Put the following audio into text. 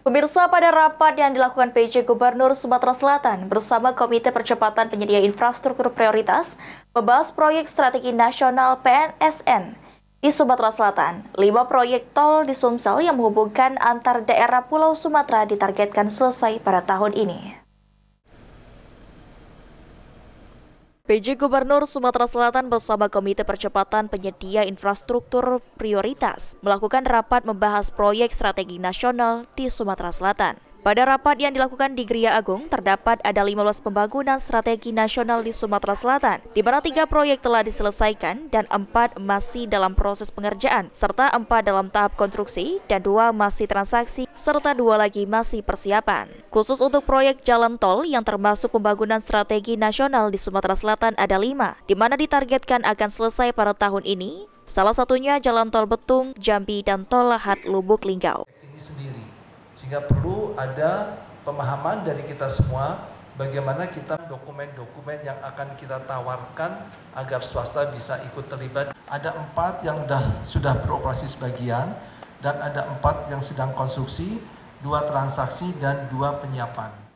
Pemirsa, pada rapat yang dilakukan PJ Gubernur Sumatera Selatan bersama Komite Percepatan Penyedia Infrastruktur Prioritas membahas proyek strategi nasional PNSN di Sumatera Selatan. Lima proyek tol di Sumsel yang menghubungkan antar daerah Pulau Sumatera ditargetkan selesai pada tahun ini. PJ Gubernur Sumatera Selatan bersama Komite Percepatan Penyedia Infrastruktur Prioritas melakukan rapat membahas proyek strategi nasional di Sumatera Selatan. Pada rapat yang dilakukan di Gria Agung, terdapat ada 15 pembangunan strategi nasional di Sumatera Selatan, di mana tiga proyek telah diselesaikan dan empat masih dalam proses pengerjaan, serta empat dalam tahap konstruksi dan dua masih transaksi, serta dua lagi masih persiapan. Khusus untuk proyek jalan tol yang termasuk pembangunan strategi nasional di Sumatera Selatan ada lima, di mana ditargetkan akan selesai pada tahun ini, salah satunya Jalan Tol Betung, Jambi, dan Tol Lahat Lubuk Linggau. Sehingga perlu ada pemahaman dari kita semua bagaimana kita dokumen-dokumen yang akan kita tawarkan agar swasta bisa ikut terlibat. Ada empat yang sudah, sudah beroperasi sebagian dan ada empat yang sedang konstruksi, dua transaksi dan dua penyiapan.